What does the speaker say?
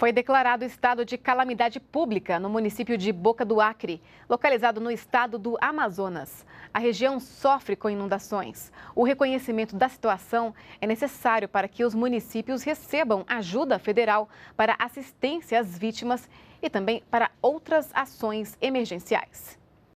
Foi declarado estado de calamidade pública no município de Boca do Acre, localizado no estado do Amazonas. A região sofre com inundações. O reconhecimento da situação é necessário para que os municípios recebam ajuda federal para assistência às vítimas e também para outras ações emergenciais.